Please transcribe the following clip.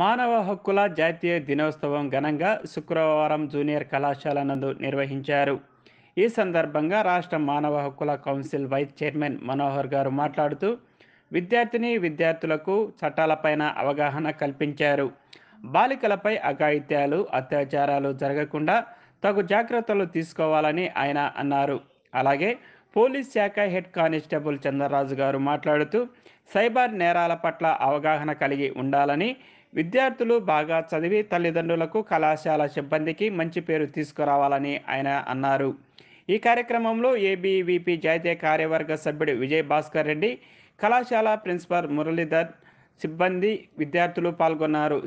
మానవ హక్కుల జాతీయ దినోత్సవం ఘనంగా శుక్రవారం జూనియర్ కళాశాల నందు నిర్వహించారు ఈ సందర్భంగా రాష్ట్ర మానవ హక్కుల కౌన్సిల్ వైస్ చైర్మన్ మనోహర్ గారు మాట్లాడుతూ విద్యార్థిని విద్యార్థులకు చట్టాలపైన అవగాహన కల్పించారు బాలికలపై అఘాయిత్యాలు అత్యాచారాలు జరగకుండా తగు జాగ్రత్తలు తీసుకోవాలని ఆయన అన్నారు అలాగే పోలీస్ శాఖ హెడ్ కానిస్టేబుల్ చంద్రరాజు గారు మాట్లాడుతూ సైబర్ నేరాల పట్ల అవగాహన కలిగి ఉండాలని విద్యార్థులు బాగా చదివి తల్లిదండ్రులకు కళాశాల సిబ్బందికి మంచి పేరు తీసుకురావాలని ఆయన అన్నారు ఈ కార్యక్రమంలో ఏబీవీపీ జాతీయ కార్యవర్గ సభ్యుడు విజయ్ భాస్కర్ రెడ్డి కళాశాల ప్రిన్సిపల్ మురళీధర్ సిబ్బంది విద్యార్థులు పాల్గొన్నారు